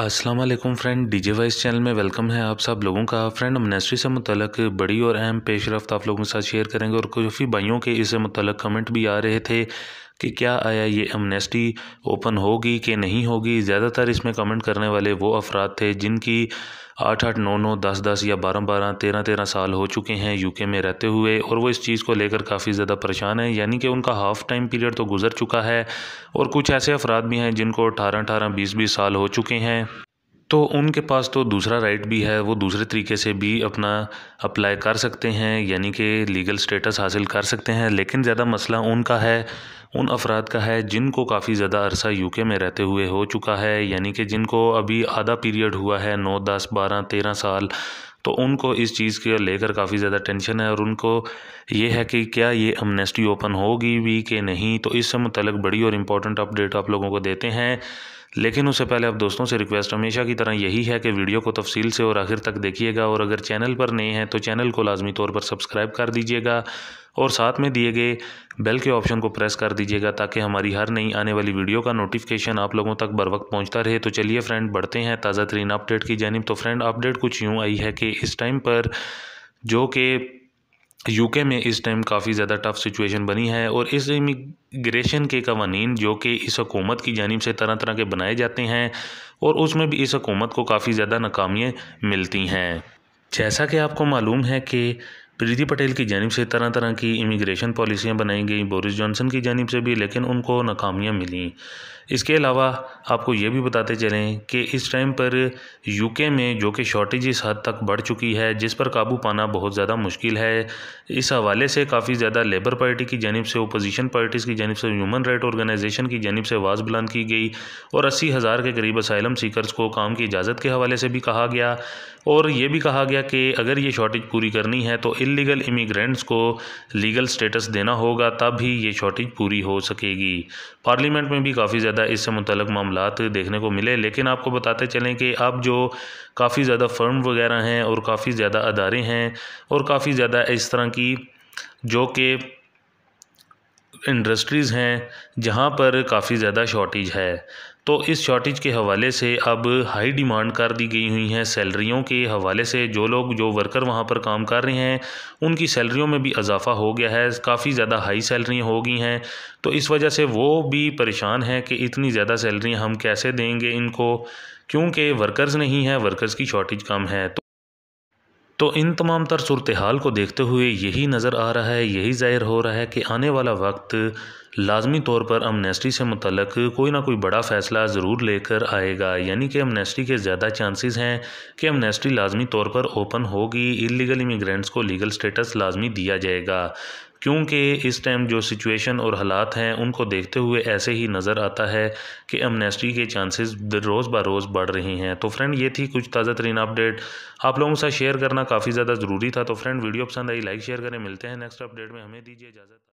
अस्सलाम वालेकुम friend DJ vice channel में वेलकम है आप सब लोगों का फ्रेंड हम नेस्ट्री से मुतलक बड़ी और अहम पेशरफ आप लोगों के साथ शेयर करेंगे और काफ़ी भाइयों के इससे मुतलक कमेंट भी आ रहे थे कि क्या आया ये एमनेस्टी ओपन होगी कि नहीं होगी ज़्यादातर इसमें कमेंट करने वाले वो अफराद थे जिनकी आठ आठ नौ नौ दस दस या बारह बारह तेरह तेरह साल हो चुके हैं यूके में रहते हुए और वो इस चीज़ को लेकर काफ़ी ज़्यादा परेशान हैं यानी कि उनका हाफ़ टाइम पीरियड तो गुजर चुका है और कुछ ऐसे अफराद भी हैं जिनको अठारह अठारह बीस बीस साल हो चुके हैं तो उनके पास तो दूसरा राइट भी है वो दूसरे तरीके से भी अपना अप्लाई कर सकते हैं यानी कि लीगल स्टेटस हासिल कर सकते हैं लेकिन ज़्यादा मसला उनका है उन अफराद का है जिनको काफ़ी ज़्यादा अरसा यूके में रहते हुए हो चुका है यानी कि जिनको अभी आधा पीरियड हुआ है नौ दस बारह तेरह साल तो उनको इस चीज़ के लेकर काफ़ी ज़्यादा टेंशन है और उनको ये है कि क्या ये अमनेस्टी ओपन होगी भी कि नहीं तो इससे मतलब बड़ी और इम्पोर्टेंट अपडेट आप लोगों को देते हैं लेकिन उससे पहले आप दोस्तों से रिक्वेस्ट हमेशा की तरह यही है कि वीडियो को तफसील से और आखिर तक देखिएगा और अगर चैनल पर नए हैं तो चैनल को लाजमी तौर पर सब्सक्राइब कर दीजिएगा और साथ में दिए गए बेल के ऑप्शन को प्रेस कर दीजिएगा ताकि हमारी हर नई आने वाली वीडियो का नोटिफिकेशन आप लोगों तक बर वक्त पहुँचता रहे तो चलिए फ्रेंड बढ़ते हैं ताज़ा तरीन अपडेट की जानब तो फ्रेंड अपडेट कुछ यूँ आई है कि इस टाइम पर जो कि यूके में इस टाइम काफ़ी ज़्यादा टफ़ सिचुएशन बनी है और इस इमिग्रेशन के कवानीन जो कि इस हकूमत की जानब से तरह तरह के बनाए जाते हैं और उसमें भी इस हकूमत को काफ़ी ज़्यादा नाकामियाँ मिलती हैं जैसा कि आपको मालूम है कि प्रीति पटेल की जानब से तरह तरह की इमिग्रेशन पॉलिसियाँ बनाई गई बोरिस जॉनसन की जानब से भी लेकिन उनको नाकामियाँ मिली इसके अलावा आपको ये भी बताते चलें कि इस टाइम पर यूके में जो कि शॉर्टेज इस हद तक बढ़ चुकी है जिस पर काबू पाना बहुत ज़्यादा मुश्किल है इस हवाले से काफ़ी ज़्यादा लेबर पार्टी की जानब से अपोजिशन पार्टीज़ की जानब से ह्यूमन राइट ऑर्गेनाइजेशन की जानब से आवाज़ बुलंद की गई और अस्सी हज़ार के करीब असाइलम सीकरस को काम की इजाज़त के हवाले से भी कहा गया और ये भी कहा गया कि अगर ये शॉर्टेज पूरी करनी है तो इलीगल इमिग्रेंट्स को लीगल स्टेटस देना होगा तब ही ये शॉर्टेज पूरी हो सकेगी पार्लियामेंट में भी काफ़ी ज़्यादा इससे मुतलक मामला देखने को मिले लेकिन आपको बताते चलें कि अब जो काफ़ी ज़्यादा फर्म वगैरह हैं और काफ़ी ज़्यादा अदारे हैं और काफ़ी ज़्यादा इस तरह की जो कि इंडस्ट्रीज़ हैं जहाँ पर काफ़ी ज़्यादा शॉर्टेज है तो इस शॉर्टेज के हवाले से अब हाई डिमांड कर दी गई हुई हैं सैलरियों के हवाले से जो लोग जो वर्कर वहाँ पर काम कर रहे हैं उनकी सैलरियों में भी इजाफ़ा हो गया है काफ़ी ज़्यादा हाई सैलरियाँ हो गई हैं तो इस वजह से वो भी परेशान हैं कि इतनी ज़्यादा सैलरी हम कैसे देंगे इनको क्योंकि वर्कर्स नहीं हैं वर्कर्स की शॉर्टेज कम है तो तो इन तमाम तर सूरत हाल को देखते हुए यही नज़र आ रहा है यही ज़ाहिर हो रहा है कि आने वाला वक्त लाजमी तौर पर अमनेस्टी से मुतलक कोई ना कोई बड़ा फ़ैसला ज़रूर लेकर आएगा यानी कि अमनेस्टी के ज़्यादा चांसेस हैं कि अमनेस्टी लाजमी तौर पर ओपन होगी इलीगल इमिग्रेंट्स को लीगल स्टेटस लाजमी दिया जाएगा क्योंकि इस टाइम जो सिचुएशन और हालात हैं उनको देखते हुए ऐसे ही नज़र आता है कि एमनेस्टी के चांसेस रोज़ ब रोज़ बढ़ रही हैं तो फ्रेंड ये थी कुछ ताज़ा तरीन अपडेट आप लोगों से शेयर करना काफ़ी ज़्यादा ज़रूरी था तो फ्रेंड वीडियो पसंद आई लाइक शेयर करें मिलते हैं नेक्स्ट अपडेट में हमें दीजिए इजाज़त